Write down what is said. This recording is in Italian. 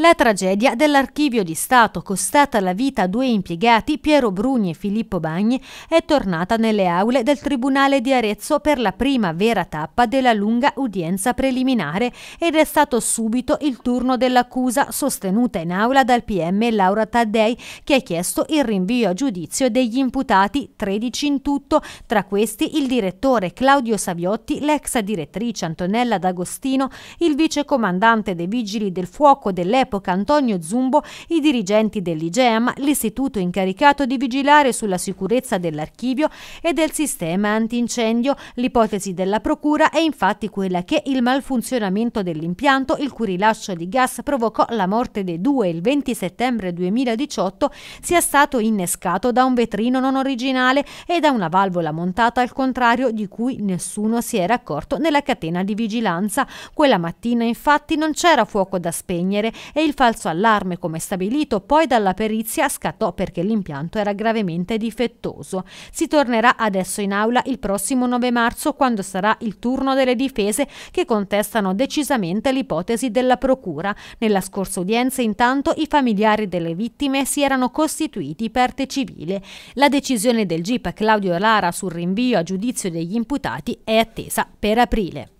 La tragedia dell'archivio di Stato costata la vita a due impiegati, Piero Brugni e Filippo Bagni, è tornata nelle aule del Tribunale di Arezzo per la prima vera tappa della lunga udienza preliminare ed è stato subito il turno dell'accusa sostenuta in aula dal PM Laura Taddei che ha chiesto il rinvio a giudizio degli imputati, 13 in tutto, tra questi il direttore Claudio Saviotti, l'ex direttrice Antonella D'Agostino, il vice comandante dei Vigili del Fuoco dell'epoca all'epoca Antonio Zumbo i dirigenti dell'IGEM, l'istituto incaricato di vigilare sulla sicurezza dell'archivio e del sistema antincendio. L'ipotesi della procura è infatti quella che il malfunzionamento dell'impianto, il cui rilascio di gas provocò la morte dei due il 20 settembre 2018, sia stato innescato da un vetrino non originale e da una valvola montata al contrario di cui nessuno si era accorto nella catena di vigilanza. Quella mattina infatti non c'era fuoco da spegnere e il falso allarme, come stabilito poi dalla perizia, scattò perché l'impianto era gravemente difettoso. Si tornerà adesso in aula il prossimo 9 marzo quando sarà il turno delle difese che contestano decisamente l'ipotesi della procura. Nella scorsa udienza intanto i familiari delle vittime si erano costituiti parte civile. La decisione del GIP Claudio Lara sul rinvio a giudizio degli imputati è attesa per aprile.